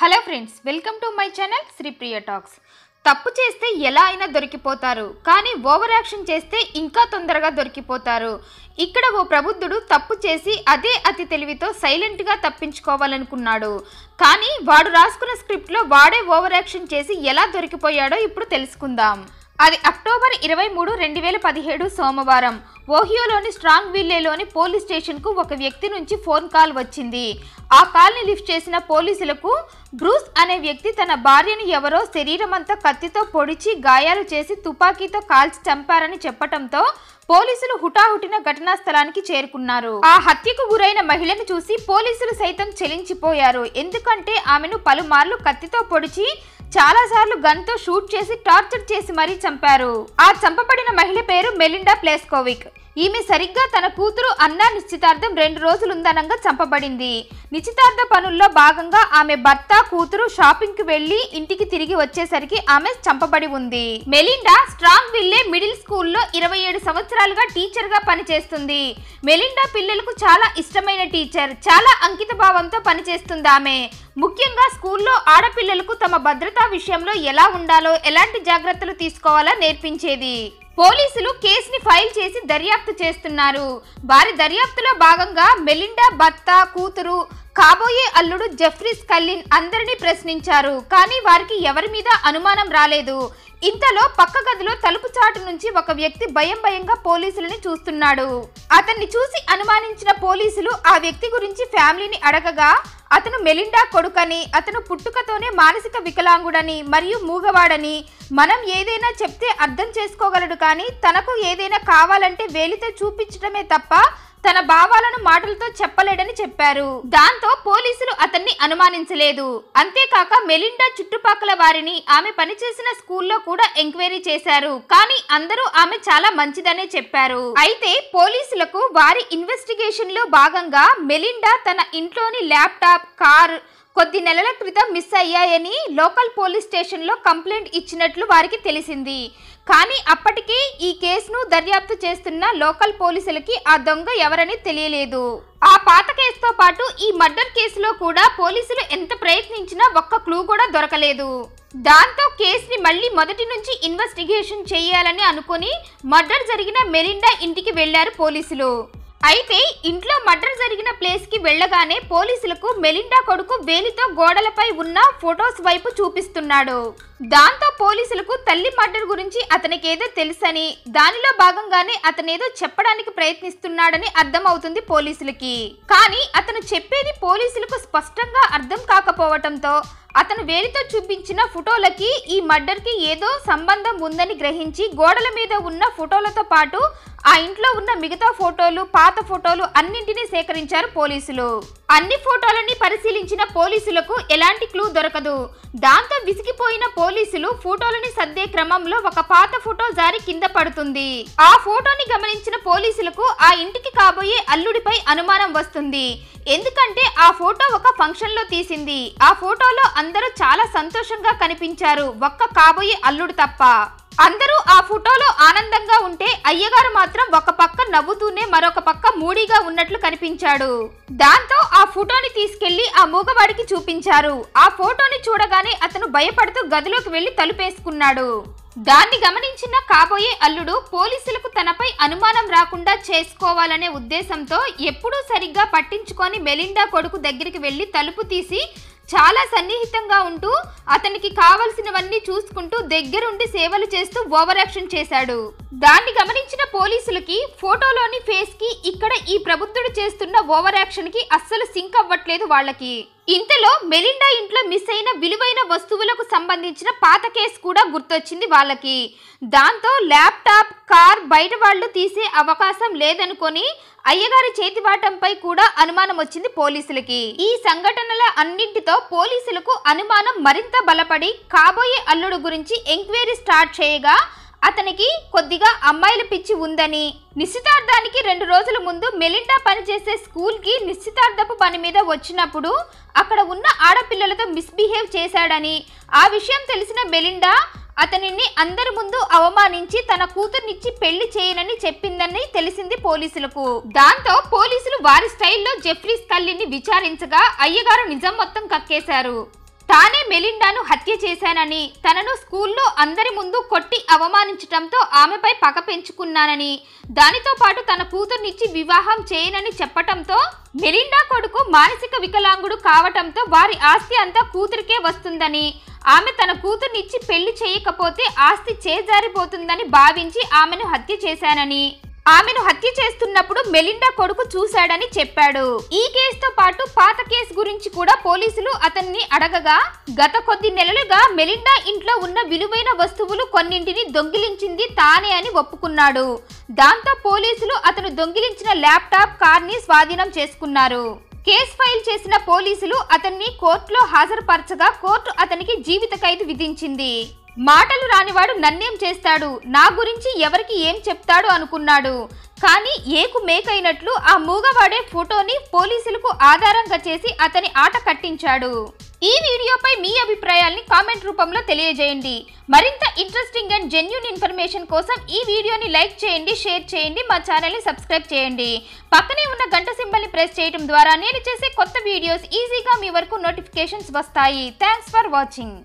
hello friends welcome to my channel Priya talks తప్పు చేస్తే ఎలా అయినా దొరికిపోతారు కానీ ఓవర్ యాక్షన్ చేస్తే ఇంకా తొందరగా దొరికిపోతారు ఇక్కడ ఓ ప్రబుద్ధుడు తప్పు చేసి అదే అతి తెలివితో సైలెంట్గా తప్పించుకోవాలనుకున్నాడు కానీ వాడు రాసుకున్న స్క్రిప్ట్లో వాడే ఓవర్ యాక్షన్ చేసి ఎలా దొరికిపోయాడో ఇప్పుడు తెలుసుకుందాం అది అక్టోబర్ ఇరవై మూడు రెండు వేల పదిహేడు సోమవారం ఓహియోలోని స్ట్రాంగ్ విల్లేలోని పోలీస్ స్టేషన్కు ఒక వ్యక్తి నుంచి ఫోన్ కాల్ వచ్చింది ఆ కాల్ని లిఫ్ట్ చేసిన పోలీసులకు బ్రూస్ అనే వ్యక్తి తన భార్యను ఎవరో శరీరమంతా కత్తితో పొడిచి గాయాలు చేసి తుపాకీతో కాల్చి చంపారని చెప్పటంతో పోలీసులు హుటాహుటిన ఘటనా స్థలానికి చేరుకున్నారు ఆ హత్యకు గురైన మహిళను చూసి పోలీసులు సైతం చెలించిపోయారు ఎందుకంటే ఆమెను పలుమార్లు కత్తితో పొడిచి చాలాసార్లు గన్తో షూట్ చేసి టార్చర్ చేసి మరీ చంపారు ఆ చంపబడిన మహిళ పేరు మెలిండా ప్లేస్కోవిక్ ఈమె సరిగ్గా తన కూతురు అన్నా నిశ్చితార్థం రెండు రోజులుందనంగా చంపబడింది నిశ్చితార్థ పనుల్లో భాగంగా ఆమె భర్త కూతురు షాపింగ్కి వెళ్ళి ఇంటికి తిరిగి వచ్చేసరికి ఆమె చంపబడి ఉంది మెలిండా స్ట్రాంగ్ విల్లే మిడిల్ స్కూల్లో ఇరవై ఏడు సంవత్సరాలుగా టీచర్గా పనిచేస్తుంది మెలిండా పిల్లలకు చాలా ఇష్టమైన టీచర్ చాలా అంకిత భావంతో పనిచేస్తుంది ఆమె ముఖ్యంగా స్కూల్లో ఆడపిల్లలకు తమ భద్రతా విషయంలో ఎలా ఉండాలో ఎలాంటి జాగ్రత్తలు తీసుకోవాలో నేర్పించేది పోలీసులు కేసుని ఫైల్ చేసి దర్యాప్తు చేస్తున్నారు వారి దర్యాప్తులో భాగంగా మెలిండా భర్త కూతురు కాబోయే అల్లుడు జెఫ్రీ స్కల్లిన్ అందరినీ ప్రశ్నించారు కానీ వారికి ఎవరి మీద అనుమానం రాలేదు ఇంతలో పక్క గదిలో తలుపు చాటు నుంచి ఒక వ్యక్తి భయం భయంగా పోలీసులని చూస్తున్నాడు అతన్ని చూసి అనుమానించిన పోలీసులు ఆ వ్యక్తి గురించి ఫ్యామిలీని అడగగా అతను మెలిండా కొడుకని అతను పుట్టుకతోనే మానసిక వికలాంగుడని మరియు మూగవాడని మనం ఏదైనా చెప్తే అర్థం చేసుకోగలడు కానీ తనకు ఏదైనా కావాలంటే వేలితో చూపించడమే తప్ప తన భావాలను మాటలతో చెప్పలేడని చెప్పారు దాంతో పోలీసులు అతన్ని అనుమానించలేదు అంతేకాక మెలిండా చుట్టుపక్కల వారిని ఆమె పనిచేసిన స్కూల్లో కూడా ఎంక్వైరీ చేశారు కానీ అందరూ ఆమె చాలా మంచిదనే చెప్పారు అయితే పోలీసులకు వారి ఇన్వెస్టిగేషన్ లో భాగంగా మెలిండా తన ఇంట్లోని ల్యాప్టాప్ కార్ కొద్ది నెలల క్రితం మిస్ అయ్యాయని లోకల్ పోలీస్ స్టేషన్లో కంప్లైంట్ ఇచ్చినట్లు వారికి తెలిసింది కానీ అప్పటికీ ఈ కేసును దర్యాప్తు చేస్తున్న లోకల్ పోలీసులకి ఆ దొంగ ఎవరని తెలియలేదు ఆ పాత కేసుతో పాటు ఈ మర్డర్ కేసులో కూడా పోలీసులు ఎంత ప్రయత్నించినా ఒక్క క్లూ కూడా దొరకలేదు దాంతో కేసుని మళ్ళీ మొదటి నుంచి ఇన్వెస్టిగేషన్ చేయాలని అనుకుని మర్డర్ జరిగిన మెలిండా ఇంటికి వెళ్లారు పోలీసులు అయితే ఇంట్లో మర్డర్ జరిగిన ప్లేస్కి వెళ్ళగానే పోలీసులకు మెలిండా కొడుకు వేలితో గోడలపై ఉన్న ఫొటోస్ వైపు చూపిస్తున్నాడు దాంతో పోలీసులకు తల్లి మర్డర్ గురించి అతనికేదో తెలుసని దానిలో భాగంగానే అతనేదో చెప్పడానికి ప్రయత్నిస్తున్నాడని అర్థమవుతుంది పోలీసులకి కానీ అతను చెప్పేది పోలీసులకు స్పష్టంగా అర్థం కాకపోవటంతో అతను వేలితో చూపించిన ఫోటోలకి ఈ మర్డర్కి ఏదో సంబంధం ఉందని గ్రహించి గోడల మీద ఉన్న ఫోటోలతో పాటు ఆ ఇంట్లో ఉన్న మిగతా ఫోటోలు పాత ఫోటోలు అన్నింటినీ సేకరించారు పోలీసులు అన్ని ఫోటోలని పరిశీలించిన పోలీసులకు ఎలాంటి క్లూ దొరకదు దాంతో విసిగిపోయిన పోలీసులు ఫోటోలని సర్దే క్రమంలో ఒక పాత ఫోటో జారి కింద పడుతుంది ఆ ఫోటోని గమనించిన పోలీసులకు ఆ ఇంటికి కాబోయే అల్లుడిపై అనుమానం వస్తుంది ఎందుకంటే ఆ ఫోటో ఒక ఫంక్షన్లో తీసింది ఆ ఫోటోలో అందరూ చాలా సంతోషంగా కనిపించారు ఒక్క కాబోయే అల్లుడు తప్ప అందరూ ఆ ఫోటోలో ఆనందంగా ఉంటే అయ్యగారు మాత్రం ఒక పక్క నవ్వుతూనే మరొక పక్క మూడీగా ఉన్నట్లు కనిపించాడు దాంతో ఆ ఫోటోని తీసుకెళ్లి ఆ మూగవాడికి చూపించారు ఆ ఫోటోని చూడగానే అతను భయపడుతూ గదిలోకి వెళ్లి తలుపేసుకున్నాడు దాన్ని గమనించిన కాబోయే అల్లుడు పోలీసులకు తనపై అనుమానం రాకుండా చేసుకోవాలనే ఉద్దేశంతో ఎప్పుడూ సరిగ్గా పట్టించుకొని మెలిండా కొడుకు దగ్గరికి వెళ్లి తలుపు తీసి చాలా సన్నిహితంగా ఉంటూ అతనికి కావలసినవన్నీ చూసుకుంటూ దగ్గరుండి సేవలు చేస్తూ ఓవర్ యాక్షన్ చేశాడు దాన్ని గమనించిన పోలీసులకి ఫోటోలోని ఫేస్కి ఇక్కడ ఈ ప్రభుత్వుడు చేస్తున్న ఓవర్ కి అస్సలు సింక్ అవ్వట్లేదు వాళ్ళకి ఇంతలో మెలిండా ఇంట్లో మిస్ అయిన విలువైన వస్తువులకు సంబంధించిన పాత కేసు కూడా గుర్తొచ్చింది వాళ్ళకి దాంతో ల్యాప్టాప్ కార్ బయట వాళ్ళు తీసే అవకాశం లేదనుకొని అయ్యగారి చేతివాటంపై కూడా అనుమానం వచ్చింది పోలీసులకి ఈ సంఘటనల అన్నింటితో పోలీసులకు అనుమానం మరింత బలపడి కాబోయే అల్లుడు గురించి ఎంక్వైరీ స్టార్ట్ చేయగా అతనికి కొద్దిగా అమ్మాయిల పిచ్చి ఉందని నిశ్చితార్థానికి రెండు రోజుల ముందు మెలిండా పనిచేసే స్కూల్కి నిశ్చితార్థపు పని మీద వచ్చినప్పుడు అక్కడ ఉన్న ఆడపిల్లలతో మిస్బిహేవ్ చేశాడని ఆ విషయం తెలిసిన మెలిండా అతనిని అందరి ముందు అవమానించి తన కూతుర్నిచ్చి పెళ్లి చేయనని చెప్పిందని తెలిసింది పోలీసులకు దాంతో పోలీసులు వారి స్టైల్లో జెఫ్రీస్ తల్లిని విచారించగా అయ్యగారు నిజం మొత్తం కక్కేశారు తానే మెలిండాను హత్య చేశానని తనను స్కూల్లో అందరి ముందు కొట్టి అవమానించటంతో ఆమెపై పగ పెంచుకున్నానని దానితో పాటు తన కూతుర్నిచ్చి వివాహం చేయనని చెప్పటంతో మెలిండా కొడుకు మానసిక వికలాంగుడు కావటంతో వారి ఆస్తి అంతా కూతురికే వస్తుందని ఆమె తన కూతుర్నిచ్చి పెళ్లి చేయకపోతే ఆస్తి చేజారిపోతుందని భావించి ఆమెను హత్య చేశానని ఆమెను హత్య చేస్తున్నప్పుడు మెలిండా కొడుకు చూశాడని చెప్పాడు ఈ కేసుతో పాటు పాత కేసు గురించి కూడా పోలీసులు అతన్ని అడగగా గత కొద్ది నెలలుగా మెలిండా ఇంట్లో ఉన్న విలువైన వస్తువులు కొన్నింటిని దొంగిలించింది తానే అని ఒప్పుకున్నాడు దాంతో పోలీసులు అతను దొంగిలించిన ల్యాప్టాప్ కార్ని స్వాధీనం చేసుకున్నారు కేసు ఫైల్ చేసిన పోలీసులు అతన్ని కోర్టులో హాజరుపరచగా కోర్టు అతనికి జీవిత ఖైదు విధించింది మాటలు రానివాడు నన్నేం చేస్తాడు నా గురించి ఎవరికి ఏం చెప్తాడు అనుకున్నాడు కానీ ఏకు మేకైనట్లు ఆ మూగవాడే ఫోటోని పోలీసులకు ఆధారంగా చేసి అతని ఆట కట్టించాడు ఈ వీడియోపై మీ అభిప్రాయాల్ని కామెంట్ రూపంలో తెలియజేయండి మరింత ఇంట్రెస్టింగ్ అండ్ జెన్యున్ ఇన్ఫర్మేషన్ కోసం ఈ వీడియోని లైక్ చేయండి షేర్ చేయండి మా ఛానల్ని సబ్స్క్రైబ్ చేయండి పక్కనే ఉన్న గంట సింబల్ని ప్రెస్ చేయడం ద్వారా నేను చేసే కొత్త వీడియోస్ ఈజీగా మీ వరకు నోటిఫికేషన్స్ వస్తాయి థ్యాంక్స్ ఫర్ వాచింగ్